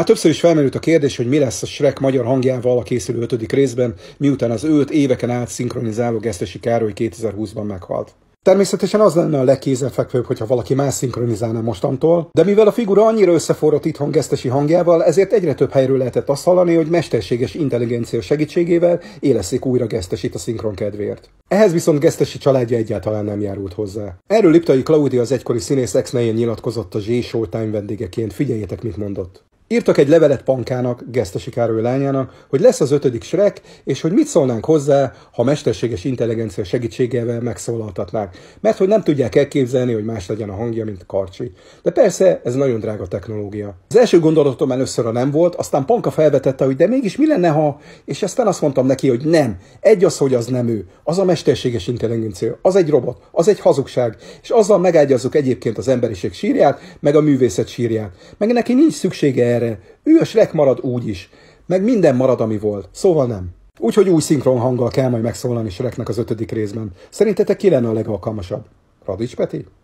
Hát többször is felmerült a kérdés, hogy mi lesz a Shrek magyar hangjával a készülő ötödik részben, miután az őt éveken át szinkronizáló Gesztesi Károly 2020-ban meghalt. Természetesen az lenne a legkézenfekvőbb, hogyha valaki más szinkronizálna mostantól, de mivel a figura annyira összeforrott itthon gesztesi hangjával, ezért egyre több helyről lehetett azt hallani, hogy mesterséges intelligencia segítségével éleszik újra gesztesit a szinkron kedvéért. Ehhez viszont gesztesi családja egyáltalán nem járult hozzá. Erről Liptai Claudia az egykori színész ex nyilatkozott a Zsé Showtime vendégeként, figyeljétek mit mondott. Írtak egy levelet Pankának, Gesztesi Károly lányának, hogy lesz az ötödik Shrek, és hogy mit szólnánk hozzá, ha mesterséges intelligencia segítségével megszólaltatnák. Mert hogy nem tudják elképzelni, hogy más legyen a hangja, mint Karcsi. De persze, ez nagyon drága technológia. Az első gondolatom először a nem volt, aztán Panka felvetette, hogy de mégis mi lenne, ha... És aztán azt mondtam neki, hogy nem. Egy az, hogy az nem ő. Az a mesterséges intelligencia. Az egy robot. Az egy hazugság. És azzal megágyazzuk egyébként az emberiség sírját, meg a művészet sírját. Meg neki nincs szüksége erre erre. Ő a Shrek marad úgy is. Meg minden marad, ami volt. Szóval nem. Úgyhogy új szinkron hanggal kell majd megszólalni Shreknek az ötödik részben. Szerintetek ki lenne a legalkalmasabb? Radics Peti?